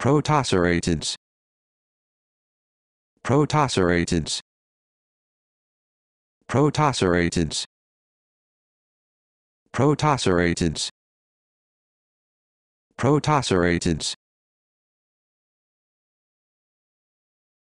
Protosseratids Protosseratids Protosseratids Protosseratids Protosseratids